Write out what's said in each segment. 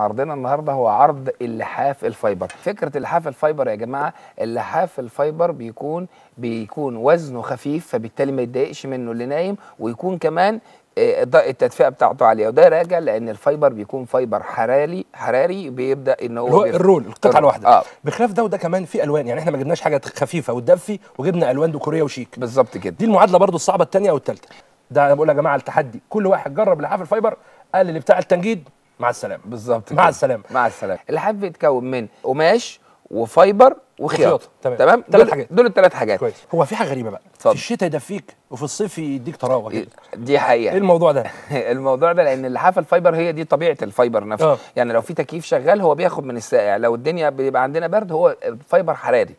عرضنا النهارده هو عرض اللحاف الفايبر فكره اللحاف الفايبر يا جماعه اللحاف الفايبر بيكون بيكون وزنه خفيف فبالتالي ما يتضايقش منه اللي نايم ويكون كمان آه، التدفئه بتاعته عاليه وده راجع لان الفايبر بيكون فايبر حراري حراري بيبدا ان هو الرول القطعه الواحده آه. بخلاف ده وده كمان في الوان يعني احنا ما جبناش حاجه خفيفه وتدفي وجبنا الوان ديكوريه وشيك بالظبط كده دي المعادله برده الصعبه الثانيه او الثالثه ده انا بقول يا جماعه التحدي كل واحد جرب لحاف الفايبر قال اللي بتاع التنجيد مع السلامه بالظبط مع السلامه مع السلامه اللحاف بيتكون من قماش وفايبر وخياطه تمام تمام ثلاث حاجات دول الثلاث حاجات كويس هو في حاجه غريبه بقى فضل. في الشتاء يدفيك وفي الصيف يديك طراوه كده دي حقيقه ايه الموضوع ده الموضوع ده لان اللحافه الفايبر هي دي طبيعه الفايبر نفسه آه. يعني لو في تكييف شغال هو بياخد من السائع لو الدنيا بيبقى عندنا برد هو فايبر حراري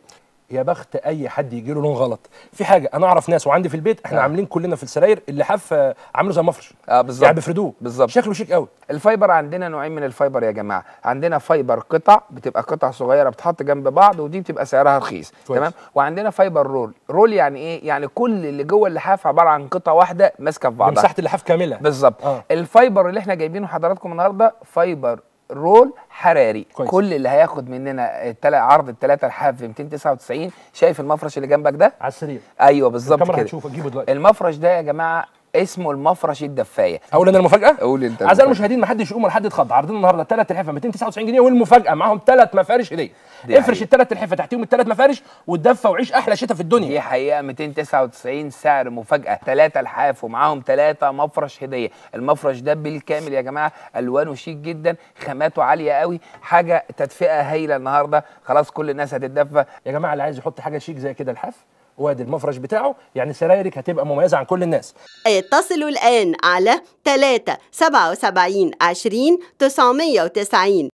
يا بخت اي حد يجي له لون غلط في حاجه انا اعرف ناس وعندي في البيت احنا آه. عاملين كلنا في السراير اللي حف آه، عامله زي مفرش اه بالظبط يعني بيفردوه بالظبط شكله شيك قوي الفايبر عندنا نوعين من الفايبر يا جماعه عندنا فايبر قطع بتبقى قطع صغيره بتحط جنب بعض ودي بتبقى سعرها رخيص تمام وعندنا فايبر رول رول يعني ايه يعني كل اللي جوه اللحاف عباره عن قطعه واحده ماسكه في بعضها مساحه اللحاف كامله بالظبط آه. الفايبر اللي احنا جايبينه حضراتكم النهارده فايبر رول حراري كويس. كل اللي هياخد مننا التل... عرض الثلاثه الحاف ب 299 شايف المفرش اللي جنبك ده على السرير ايوه بالظبط كده هتشوفه جيبه دلوقتي المفرش ده يا جماعه اسمه المفرش الدفايه اقول انا المفاجاه قول انت اعزائي المشاهدين ما حدش يقوم ولا حد يتخض عرضنا النهارده ثلاث رحفه 299 جنيه والمفاجاه معاهم ثلاث مفارش هديه افرش الثلاث رحفه تحتيهم الثلاث مفارش وتدفى وعيش احلى شتاء في الدنيا دي حقيقه 299 سعر مفاجاه ثلاثه لحاف ومعاهم ثلاثه مفرش هديه المفرش ده بالكامل يا جماعه الوانه شيك جدا خاماته عاليه قوي حاجه تدفئه هايله النهارده خلاص كل الناس هتتدفى يا جماعه اللي عايز يحط حاجه شيك زي كده الحاف وادي المفرش بتاعه يعني سرايرك هتبقى مميزه عن كل الناس ايه، اتصلوا الان على 3 77 20 990